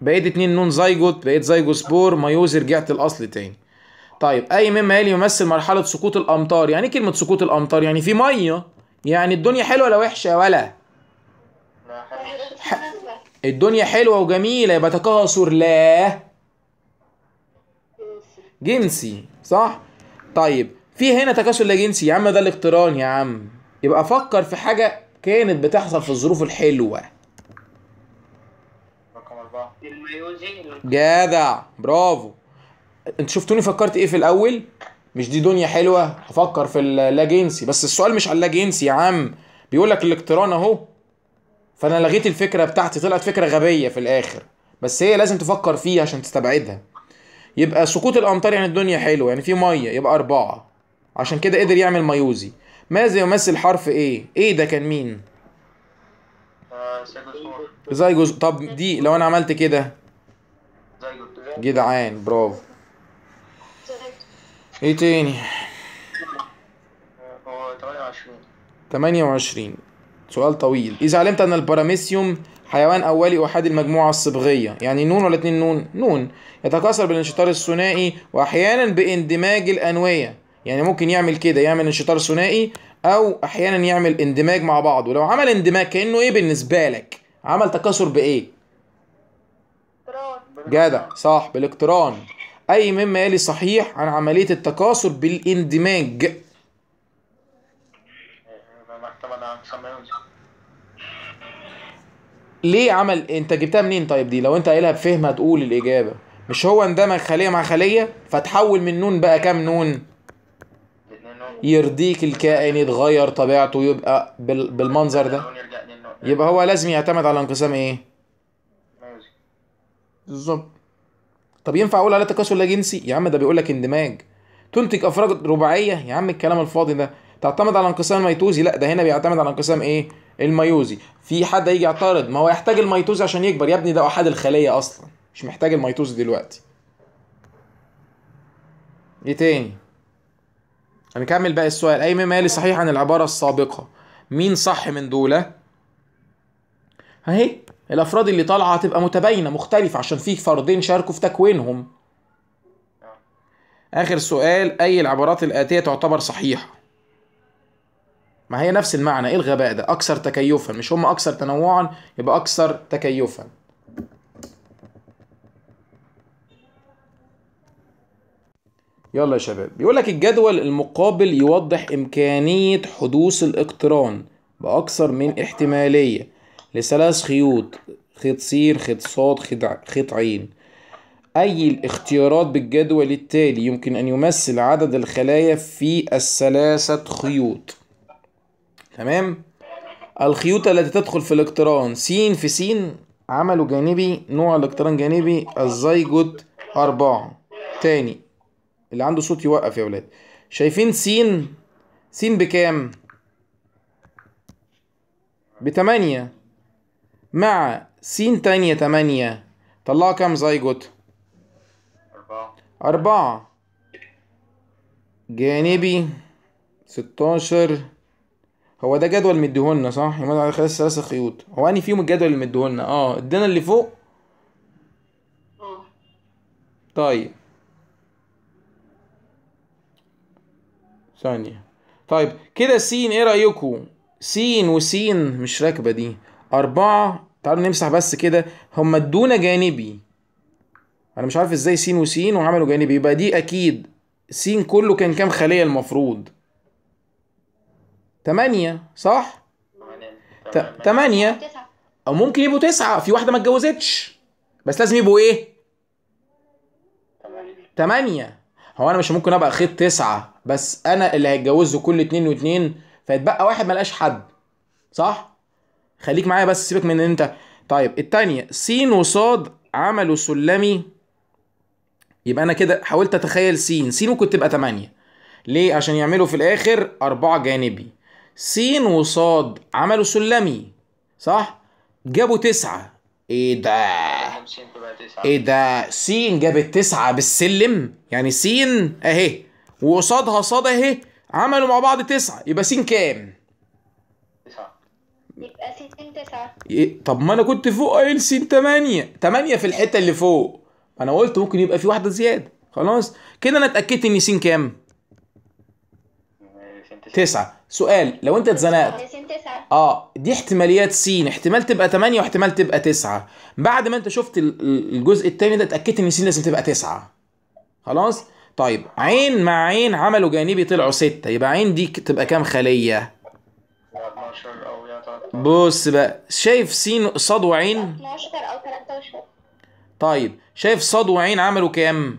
Speaker 1: بقيت اتنين نون زيجوت بقيت زيجوسبور مايوز رجعت الاصل تاني طيب اي مما يلي يمثل مرحله سقوط الامطار يعني ايه كلمه سقوط الامطار يعني في ميه يعني الدنيا حلوه ولا وحشه ولا الدنيا حلوه وجميله يبقى تكاثر لا جنسي صح طيب في هنا تكاثر لا جنسي يا عم ده الاقتران يا عم يبقى فكر في حاجه كانت بتحصل في الظروف الحلوه رقم أربعة جدع برافو انت شفتوني فكرت ايه في الاول مش دي دنيا حلوه هفكر في اللا جنسي بس السؤال مش على اللا جنسي يا عم بيقول لك الاقتران اهو فانا لغيت الفكره بتاعتي طلعت فكره غبيه في الاخر بس هي لازم تفكر فيها عشان تستبعدها يبقى سقوط الامطار يعني الدنيا حلوه يعني في ميه يبقى اربعه عشان كده قدر يعمل مايوزي ماذا يمثل حرف ايه ايه ده كان مين زيجوز طب دي لو انا عملت كده جدعان برافو ايه تاني هو 28 28 سؤال طويل اذا علمت ان الباراميسيوم حيوان اولي احاد المجموعه الصبغيه يعني نون ولا اتنين نون نون يتكاثر بالانشطار الثنائي واحيانا باندماج الانويه يعني ممكن يعمل كده يعمل انشطار ثنائي او احيانا يعمل اندماج مع بعض ولو عمل اندماج كانه ايه بالنسبه لك عمل تكاثر بايه جدع صح بالاقتران اي مما يلي صحيح عن عمليه التكاثر بالاندماج ليه عمل انت جبتها منين طيب دي لو انت قايلها بفهم هتقول الاجابه مش هو اندمج خليه مع خليه فتحول من نون بقى كام نون يرضيك الكائن يتغير طبيعته يبقى بالمنظر ده يبقى هو لازم يعتمد على انقسام ايه بالظبط طب ينفع اقول على تكاثر لا جنسي يا عم ده بيقول لك اندماج تنتج افراد رباعيه يا عم الكلام الفاضي ده تعتمد على انقسام الميتوزي لا ده هنا بيعتمد على انقسام ايه الميوزي في حد هيجي يعترض ما هو يحتاج الميتوزي عشان يكبر يا ابني ده احاد الخليه اصلا مش محتاج الميتوزي دلوقتي ايه تاني هنكمل يعني بقى السؤال أي مما يلي صحيح عن العبارة السابقة مين صح من دولة أهي الأفراد اللي طالعة هتبقى متباينة مختلفة عشان في فردين شاركوا في تكوينهم آخر سؤال أي العبارات الآتية تعتبر صحيحة ما هي نفس المعنى ايه الغباء ده اكثر تكيفا مش هم اكثر تنوعا يبقى اكثر تكيفا يلا يا شباب بيقول لك الجدول المقابل يوضح إمكانية حدوث الاقتران بأكثر من احتمالية لثلاث خيوط خيط سير خيط صاد خيط عين أي الاختيارات بالجدول التالي يمكن أن يمثل عدد الخلايا في الثلاثة خيوط تمام الخيوط التي تدخل في الاقتران س في س عمله جانبي نوع الاقتران جانبي الزيجوت أربعة تاني اللي عنده صوت يوقف يا ولاد شايفين س س بكام بتمانية مع س تانية تمانية طلعها كام زيجوت أربعة أربعة جانبي ستاشر هو ده جدول مديهولنا صح؟ يا على خلاص ثلاثة خيوط هو أنهي فيهم الجدول اللي مديهولنا؟ اه ادينا اللي فوق آه. طيب ثانية طيب كده سين ايه رأيكم سين وسين مش راكبة دي أربعة تعالوا نمسح بس كده هما ادونا جانبي أنا مش عارف ازاي سين وسين وعملوا جانبي يبقى دي أكيد سين كله كان كام خلية المفروض تمانية صح؟ تمانية أو ممكن يبقوا تسعة في واحدة ما اتجوزتش بس لازم يبقوا إيه؟ تمانية هو أنا مش ممكن أبقى خيط تسعة بس انا اللي هيتجوزه كل اتنين واتنين فيتبقى واحد ملقاش حد صح خليك معايا بس سيبك من ان انت طيب التانية س وصاد عملوا سلمي يبقى انا كده حاولت اتخيل س س ممكن تبقى تمانية ليه عشان يعملوا في الاخر اربعة جانبي س وصاد عملوا سلمي صح جابوا تسعة ايه ده ايه ده س جابت تسعة بالسلم يعني س اهي وقصادها صاد اهي عملوا مع بعض تسعة يبقى س كام؟ تسعة يبقى س تسعة طب ما انا كنت فوق قايل س تمانية تمانية في الحتة اللي فوق انا قلت ممكن يبقى في واحدة زيادة خلاص كده انا اتأكدت ان س كام؟ إيه، تسعة سؤال لو انت اتزنقت اه دي احتماليات س احتمال تبقى 8 واحتمال تبقى 9 بعد ما انت شفت الجزء الثاني ده اتاكدت ان س لازم تبقى 9 خلاص طيب عين مع عين عملوا جانبي طلعوا ستة يبقى عين دي تبقى كام خلية؟ 12 أو 13 بص بقى شايف سين صاد وعين؟ 12 أو 13 طيب شايف صاد وعين عملوا كام؟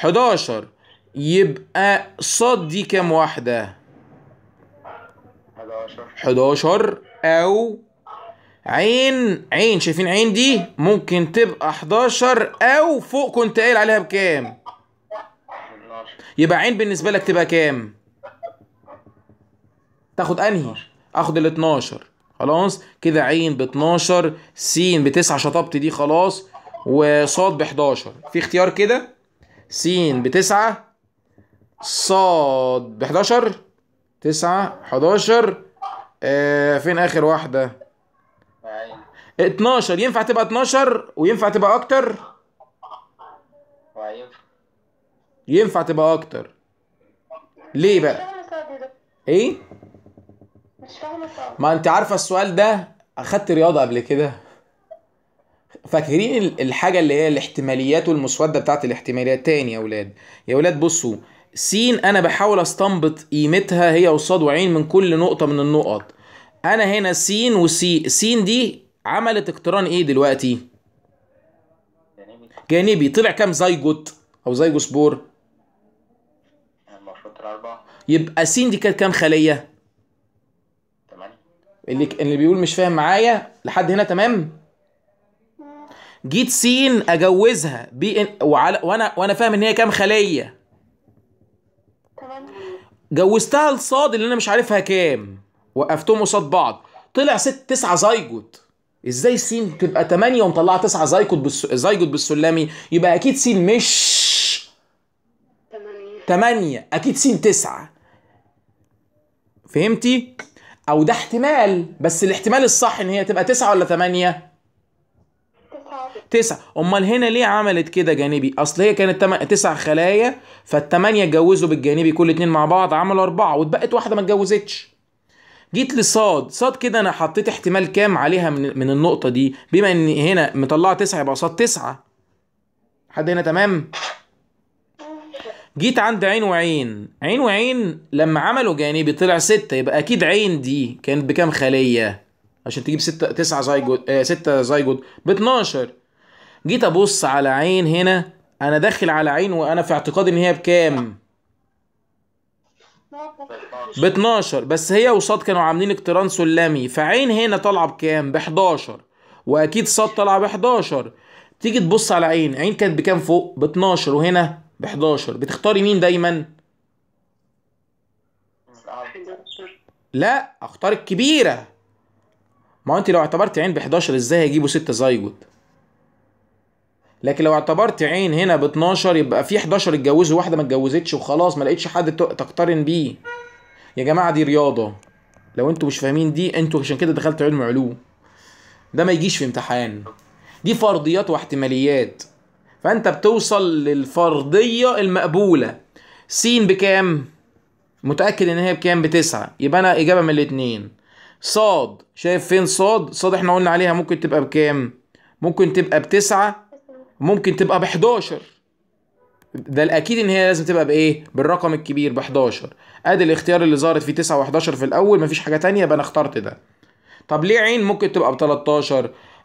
Speaker 1: 11 يبقى صاد دي كام واحدة؟ 11 11 أو عين عين شايفين عين دي ممكن تبقى 11 أو فوق كنت قايل عليها بكام؟ يبقى عين بالنسبه لك تبقى كام تاخد انهي اخد ال 12 خلاص كده عين ب 12 س ب 9 شطبت دي خلاص وص ب 11 في اختيار كده س ب 9 ص ب 11 9 11 آه فين اخر واحده 12 ينفع تبقى 12 وينفع تبقى اكتر ينفع تبقى اكتر ليه بقى ايه مش فاهمه ما انت عارفه السؤال ده اخدت رياضه قبل كده فاكرين الحاجه اللي هي الاحتماليات والمسوده بتاعت الاحتماليات تاني يا اولاد يا اولاد بصوا س انا بحاول استنبط قيمتها هي وصاد وعين من كل نقطه من النقط انا هنا س وسي س دي عملت اقتران ايه دلوقتي جانبي طلع كام زيجوت او زيجوسبور يبقى س دي كانت كام خليه اللي اللي بيقول مش فاهم معايا لحد هنا تمام جيت س اجوزها ان وعلى وانا وانا فاهم ان هي كام خليه تمام جوزتها لصاد اللي انا مش عارفها كام وقفتهم قصاد بعض طلع ست تسعة زيجوت ازاي س تبقى 8 ومطلعه تسعة زيجوت بالس... زيجوت بالسلمي يبقى اكيد س مش 8 تمانية اكيد س تسعة فهمتي؟ او ده احتمال بس الاحتمال الصح ان هي تبقى تسعة ولا تمانية؟ تسعة امال هنا ليه عملت كده جانبي اصل هي كانت تم... تسع خلايا فالتمانية اتجوزوا بالجانبي كل اتنين مع بعض عملوا اربعة واتبقت واحدة ما اتجوزتش جيت لصاد صاد كده انا حطيت احتمال كام عليها من, من النقطة دي بما ان هنا مطلعة تسعة يبقى صاد تسعة حد هنا تمام؟ جيت عند عين وعين عين وعين لما عملوا جانبي طلع ستة يبقى أكيد عين دي كانت بكام خلية عشان تجيب ستة تسعة زيجود آه ستة زيجود ب 12 جيت أبص على عين هنا أنا داخل على عين وأنا في اعتقاد إن هي بكام؟ ب 12 بس هي وصاد كانوا عاملين اقتران سلمي فعين هنا طالعه بكام؟ ب 11 واكيد صاد طالعه ب 11 تيجي تبص على عين عين كانت بكام فوق؟ ب 12 وهنا ب 11 بتختاري مين دايما؟ لا اختار الكبيره ما انت لو اعتبرت عين ب 11 ازاي هيجيبوا 6 زيجوت لكن لو اعتبرت عين هنا ب 12 يبقى في 11 اتجوزوا واحده ما اتجوزتش وخلاص ما لقيتش حد تقترن بيه يا جماعه دي رياضه لو انتوا مش فاهمين دي انتوا عشان كده دخلتوا علم علوم ده ما يجيش في امتحان دي فرضيات واحتماليات فانت بتوصل للفرضيه المقبوله س بكام متاكد ان هي بكام بتسعة يبقى انا اجابه من الاثنين ص شايف فين ص ص احنا قلنا عليها ممكن تبقى بكام ممكن تبقى بتسعة ممكن تبقى ب11 ده الاكيد ان هي لازم تبقى بايه بالرقم الكبير ب11 ادي الاختيار اللي ظهرت فيه 9 و11 في الاول مفيش حاجه ثانيه يبقى انا اخترت ده طب ليه عين ممكن تبقى ب13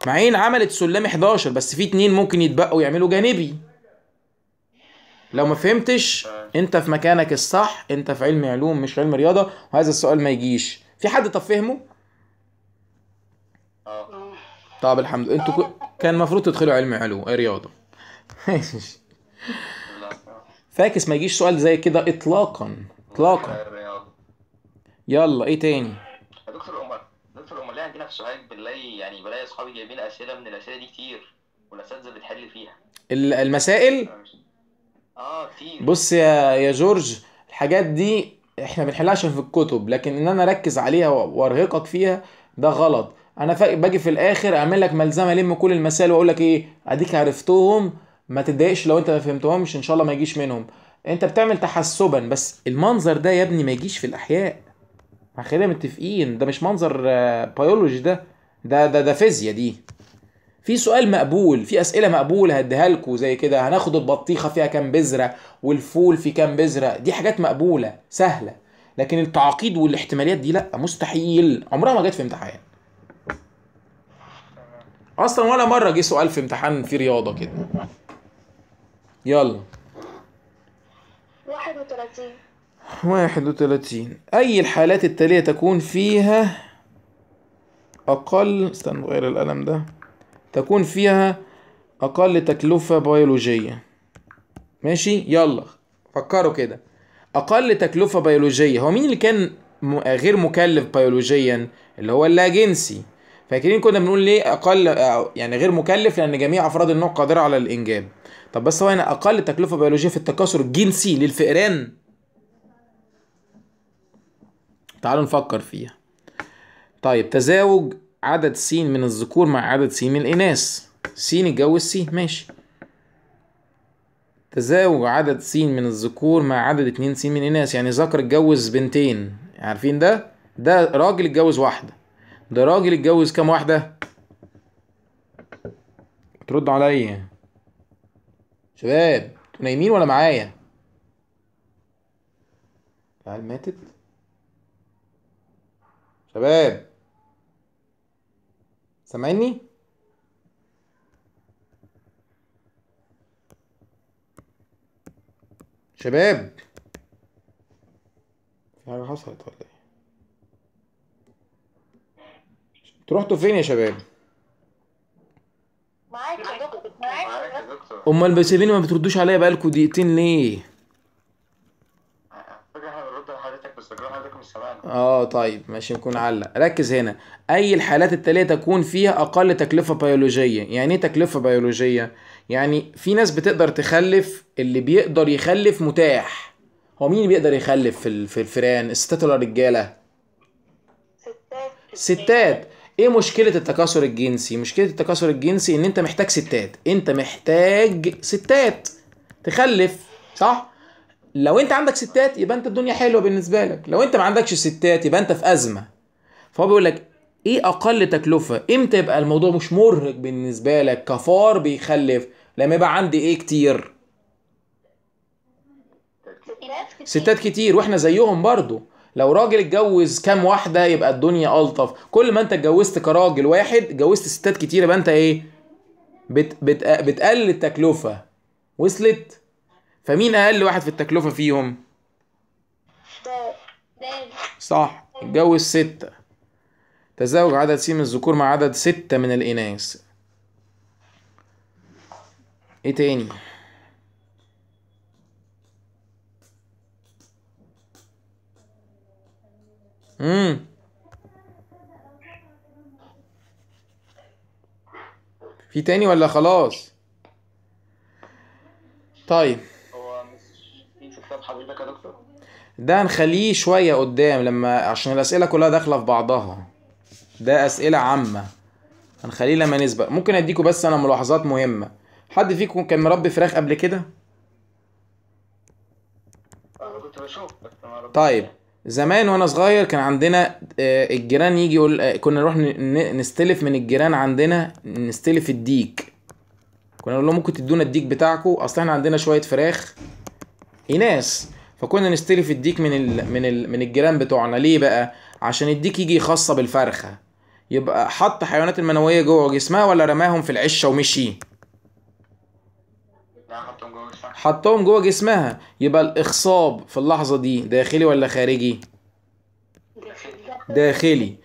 Speaker 1: معين عملت سلم 11 بس في اتنين ممكن يتبقوا يعملوا جانبي لو ما فهمتش انت في مكانك الصح انت في علم علوم مش علم رياضه وهذا السؤال ما يجيش في حد طب فهمه آه. طب الحمد لله انتوا كان المفروض تدخلوا علم علوم إيه رياضه فاكس ما يجيش سؤال زي كده اطلاقا اطلاقا يلا ايه تاني في سؤال بنلاقي يعني بلاقي اصحابي جايبين اسئله من الاسئله دي كتير والاساتذه بتحل فيها المسائل اه كتير بص يا يا جورج الحاجات دي احنا بنحلها عشان في الكتب لكن ان انا اركز عليها وارهقك فيها ده غلط انا باجي في الاخر اعمل لك ملزمه الم كل المسائل واقول لك ايه اديك عرفتهم ما تتضايقش لو انت ما فهمتهمش ان شاء الله ما يجيش منهم انت بتعمل تحسبا بس المنظر ده يا ابني ما يجيش في الاحياء خلينا متفقين ده مش منظر بيولوجي آه، ده ده ده ده فيزياء دي في سؤال مقبول في اسئله مقبوله هديها لكم زي كده هناخد البطيخه فيها كام بذره والفول في كام بذره دي حاجات مقبوله سهله لكن التعقيد والاحتماليات دي لا مستحيل عمرها ما جت في امتحان اصلا ولا مره جه سؤال في امتحان في رياضه كده يلا 31 واحد وتلاتين أي الحالات التالية تكون فيها أقل استنى غير القلم ده تكون فيها أقل تكلفة بيولوجية ماشي يلا فكروا كده أقل تكلفة بيولوجية هو مين اللي كان غير مكلف بيولوجيا اللي هو اللاجنسي فاكرين كنا بنقول ليه اقل يعني غير مكلف لان جميع افراد النوع قادره على الانجاب طب بس هو هنا اقل تكلفه بيولوجيه في التكاثر الجنسي للفئران تعالوا نفكر فيها طيب تزاوج عدد س من الذكور مع عدد س من الإناث س اتجوز س ماشي تزاوج عدد س من الذكور مع عدد اتنين س من الإناث يعني ذكر اتجوز بنتين عارفين ده ده راجل اتجوز واحدة ده راجل اتجوز كام واحدة ترد عليا شباب انتوا نايمين ولا معايا العيال ماتت شباب سامعني شباب في حاجة حصلت ولا ايه؟ انتوا رحتوا فين يا شباب؟ معاك يا دكتور معاك يا دكتور امال بسيبيني ما بتردوش عليا بقالكوا دقيقتين ليه؟ اه طيب ماشي نكون علق ركز هنا اي الحالات التاليه تكون فيها اقل تكلفه بيولوجيه يعني ايه تكلفه بيولوجيه يعني في ناس بتقدر تخلف اللي بيقدر يخلف متاح هو مين بيقدر يخلف في في الفيران الستات ولا الرجاله ستات ستات ايه مشكله التكاثر الجنسي مشكله التكاثر الجنسي ان انت محتاج ستات انت محتاج ستات تخلف صح لو انت عندك ستات يبقى انت الدنيا حلوه بالنسبه لك لو انت ما عندكش ستات يبقى انت في ازمه فهو بيقول لك ايه اقل تكلفه امتى يبقى الموضوع مش مرهق بالنسبه لك كفار بيخلف لما يبقى عندي ايه كتير ستات كتير واحنا زيهم برضو لو راجل اتجوز كام واحده يبقى الدنيا الطف كل ما انت اتجوزت كراجل واحد اتجوزت ستات كتير يبقى انت ايه بت بت بتقلل التكلفه وصلت فمين اقل واحد في التكلفه فيهم صح اتجوز ستة تزوج عدد س من الذكور مع عدد ستة من الإناث ايه تاني مم. في تاني ولا خلاص طيب ده هنخليه شوية قدام لما عشان الأسئلة كلها داخلة في بعضها ده أسئلة عامة هنخليه لما نسبق ممكن أديكوا بس أنا ملاحظات مهمة حد فيكم كان مربي فراخ قبل كده؟ طيب زمان وانا صغير كان عندنا آه، الجيران يجي يقول آه، كنا نروح نستلف من الجيران عندنا نستلف الديك كنا نقول لهم ممكن تدونا الديك بتاعكم اصل احنا عندنا شويه فراخ ايناس فكنا نستلف الديك من ال من ال من الجيران بتوعنا ليه بقى عشان الديك يجي خاصه بالفرخه يبقى حط حيوانات المنويه جوه جسمها ولا رماهم في العشه ومشي حطهم جوه جسمها يبقى الاخصاب في اللحظه دي داخلي ولا خارجي داخلي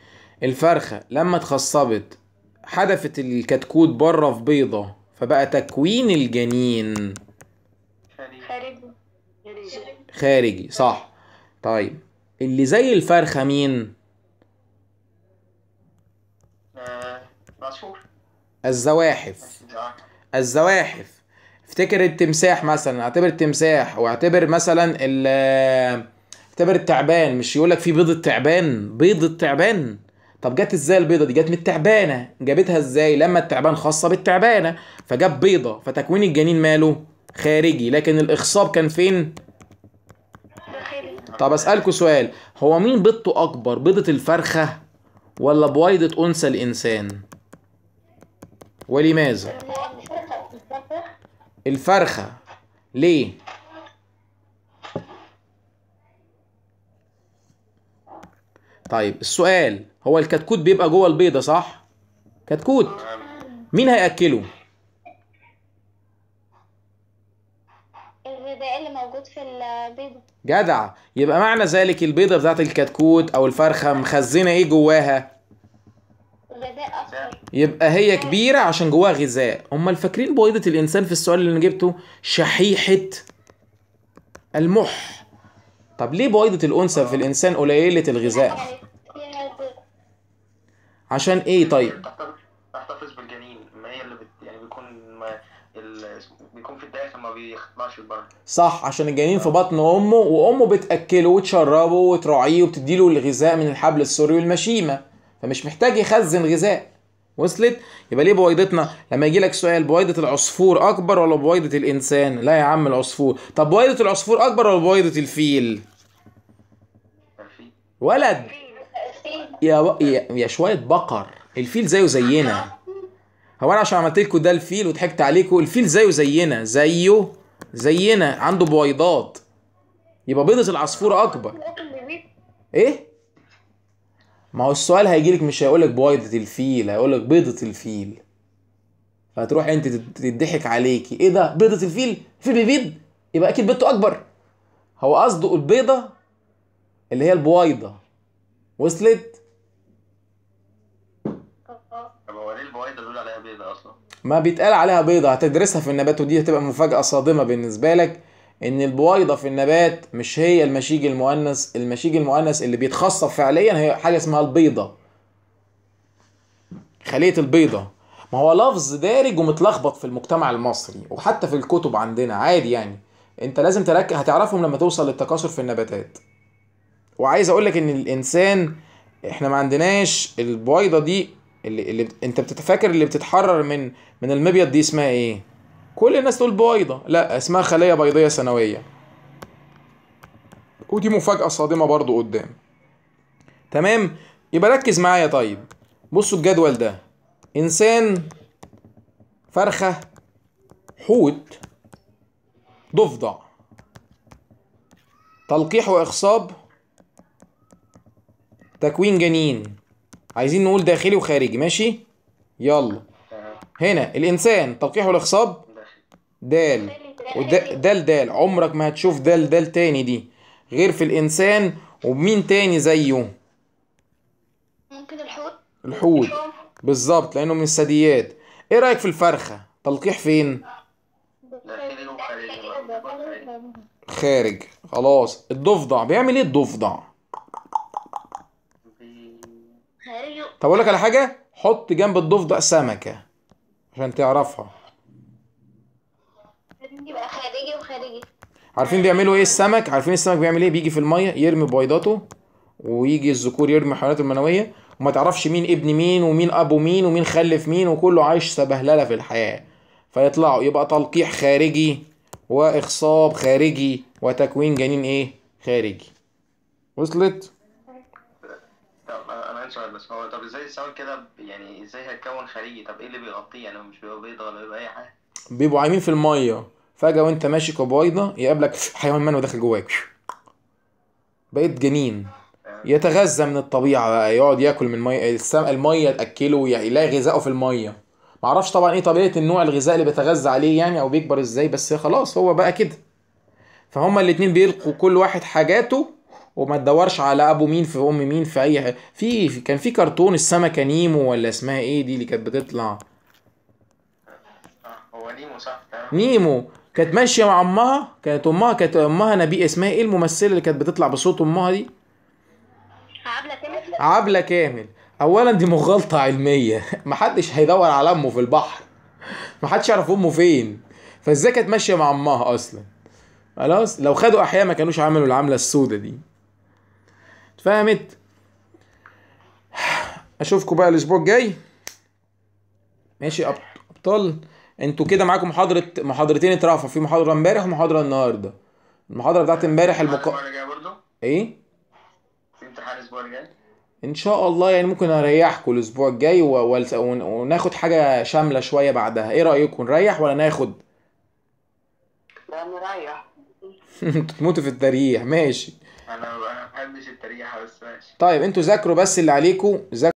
Speaker 1: الفرخه لما اتخصبت حدفت الكتكوت بره في بيضه فبقى تكوين الجنين خارجي خارجي صح طيب اللي زي الفرخة مين؟ آه، الزواحف الزواحف افتكر التمساح مثلا اعتبر التمساح واعتبر مثلا ال اعتبر التعبان مش يقول لك في بيض التعبان بيض التعبان طب جت ازاي البيضه دي جت من التعبانه جابتها ازاي لما التعبان خاصه بالتعبانه فجاب بيضه فتكوين الجنين ماله خارجي لكن الاخصاب كان فين طب اسالكوا سؤال هو مين بيضته اكبر بيضه الفرخه ولا بويضه انثى الانسان ولماذا الفرخه ليه طيب السؤال هو الكتكوت بيبقى جوه البيضه صح كتكوت مين هياكله البيضة جدع يبقى معنى ذلك البيضة بتاعت الكتكوت أو الفرخة مخزنة إيه جواها؟ غذاء يبقى هي كبيرة عشان جواها غذاء أمال فاكرين بويضة الإنسان في السؤال اللي أنا جبته شحيحة المح طب ليه بويضة الأنثى في الإنسان قليلة الغذاء؟ عشان إيه طيب؟ بيخطمش البرد صح عشان الجنين في بطن امه وامه بتاكله وتشربه وتراعيه وبتديله الغذاء من الحبل السوري والمشيمه فمش محتاج يخزن غذاء وصلت يبقى ليه بويضتنا لما يجي لك سؤال بويضه العصفور اكبر ولا بويضه الانسان لا يا عم العصفور طب بويضه العصفور اكبر ولا بويضه الفيل ولد يا, يا يا شويه بقر الفيل زيه زينا هو انا عشان عملت لكم ده الفيل وضحكت عليكم الفيل زيه زينا زيه زينا عنده بويضات يبقى بيضة العصفور اكبر ايه ما هو السؤال هيجي لك مش هيقول لك بويضة الفيل هيقول لك بيضة الفيل فهتروح انت تضحك عليكي ايه ده بيضة الفيل الفيل بيبيض يبقى اكيد بيضته اكبر هو قصده البيضة اللي هي البويضة وصلت ما بيتقال عليها بيضه هتدرسها في النبات ودي هتبقى مفاجاه صادمه بالنسبه لك ان البويضه في النبات مش هي المشيج المؤنث المشيج المؤنث اللي بيتخصب فعليا هي حاجه اسمها البيضه خليه البيضه ما هو لفظ دارج ومتلخبط في المجتمع المصري وحتى في الكتب عندنا عادي يعني انت لازم تركز هتعرفهم لما توصل للتكاثر في النباتات وعايز اقول لك ان الانسان احنا ما عندناش البويضه دي اللي, اللي انت بتتفاكر اللي بتتحرر من من المبيض دي اسمها ايه كل الناس تقول بويضه لا اسمها خليه بيضيه ثانويه ودي مفاجاه صادمه برضو قدام تمام يبقى ركز معايا طيب بصوا الجدول ده انسان فرخه حوت ضفدع تلقيح واخصاب تكوين جنين عايزين نقول داخلي وخارجي ماشي يلا هنا الانسان تلقيح والاخصاب دال ودال دال عمرك ما هتشوف دال دال تاني دي غير في الانسان ومين تاني زيه ممكن الحوت الحوت بالظبط لانه من الثدييات ايه رايك في الفرخه تلقيح فين خارج خلاص الضفدع بيعمل ايه الضفدع طب اقول لك على حاجه حط جنب الضفدع سمكه عشان تعرفها يبقى خارجي وخارجي عارفين بيعملوا ايه السمك عارفين السمك بيعمل ايه بيجي في الميه يرمي بيضاته ويجي الذكور يرمي حيواناته المنويه وما تعرفش مين ابن مين ومين ابو مين ومين خلف مين وكله عايش سبهلله في الحياه فيطلعوا يبقى تلقيح خارجي واخصاب خارجي وتكوين جنين ايه خارجي وصلت عندي سؤال بس هو طب ازاي الساوند كده يعني ازاي هيتكون خارجي طب ايه اللي بيغطيه يعني مش بيبقى بيض ولا بيبقى اي حاجه بيبقوا عايمين في الميه فجاه وانت ماشي كبايضه يقابلك حيوان منوي داخل جواك بقيت جنين آه. يتغذى من الطبيعه بقى يقعد ياكل من السم... الميه تاكله يلاقي غذائه في الميه معرفش طبعا ايه طبيعه النوع الغذاء اللي بيتغذى عليه يعني او بيكبر ازاي بس خلاص هو بقى كده فهما الاتنين بيلقوا كل واحد حاجاته وما تدورش على ابو مين في ام مين في اي في كان في كرتون السمكه نيمو ولا اسمها ايه دي اللي كانت بتطلع آه، هو نيمو صح نيمو كانت ماشيه مع امها كانت امها كانت امها نبي اسمها ايه الممثله اللي كانت بتطلع بصوت امها دي عبله كامل عبله كامل اولا دي مغالطه علميه محدش هيدور على امه في البحر محدش يعرف امه فين فازاي كانت ماشيه مع امها اصلا خلاص لو خدوا احياء ما كانوش عملوا العمله السودة دي اتفهمت اشوفكم بقى الاسبوع الجاي ماشي ابطال انتوا كده معاكم محاضره محاضرتين اترفعوا في محاضره امبارح ومحاضره النهارده المحاضره بتاعت امبارح المقا ايه في امتحان الاسبوع الجاي ان شاء الله يعني ممكن اريحكم الاسبوع الجاي و... وناخد حاجه شامله شويه بعدها ايه رايكم نريح ولا ناخد لا نريح تموتوا في التريح ماشي انا ما بحبش التريحه بس ماشي طيب انتوا ذاكروا بس اللي عليكم